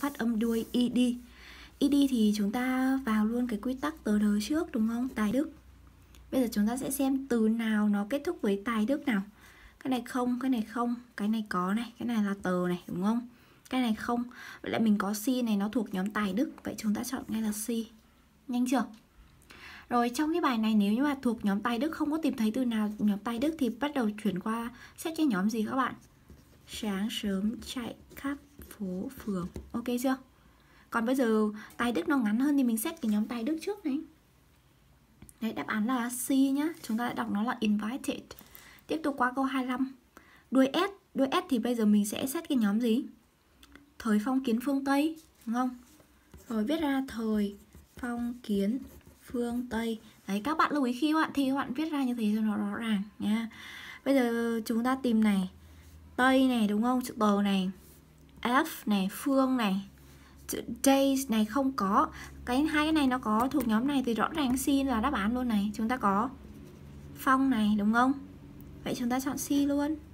phát âm đuôi ed ed thì chúng ta vào luôn cái quy tắc từ đờ trước đúng không tài đức bây giờ chúng ta sẽ xem từ nào nó kết thúc với tài đức nào cái này không cái này không cái này có này cái này là từ này đúng không cái này không vậy là mình có C này nó thuộc nhóm tài đức vậy chúng ta chọn ngay là C nhanh chưa rồi trong cái bài này nếu như mà thuộc nhóm tài đức không có tìm thấy từ nào nhóm tài đức thì bắt đầu chuyển qua xét cái nhóm gì các bạn sáng sớm chạy khắp phố phường ok chưa còn bây giờ tay đức nó ngắn hơn thì mình xét cái nhóm tay đức trước này Đấy, đáp án là C nhá Chúng ta đã đọc nó là invited Tiếp tục qua câu 25 Đuôi S Đuôi S thì bây giờ mình sẽ xét cái nhóm gì? Thời phong kiến phương Tây Đúng không? Rồi viết ra thời phong kiến phương Tây Đấy, các bạn lưu ý khi các bạn thi các bạn viết ra như thế cho nó rõ ràng nha Bây giờ chúng ta tìm này Tây này đúng không? Chữ tờ này F này, Phương này Days này không có Cái hai cái này nó có thuộc nhóm này thì rõ ràng C là đáp án luôn này Chúng ta có Phong này đúng không? Vậy chúng ta chọn C luôn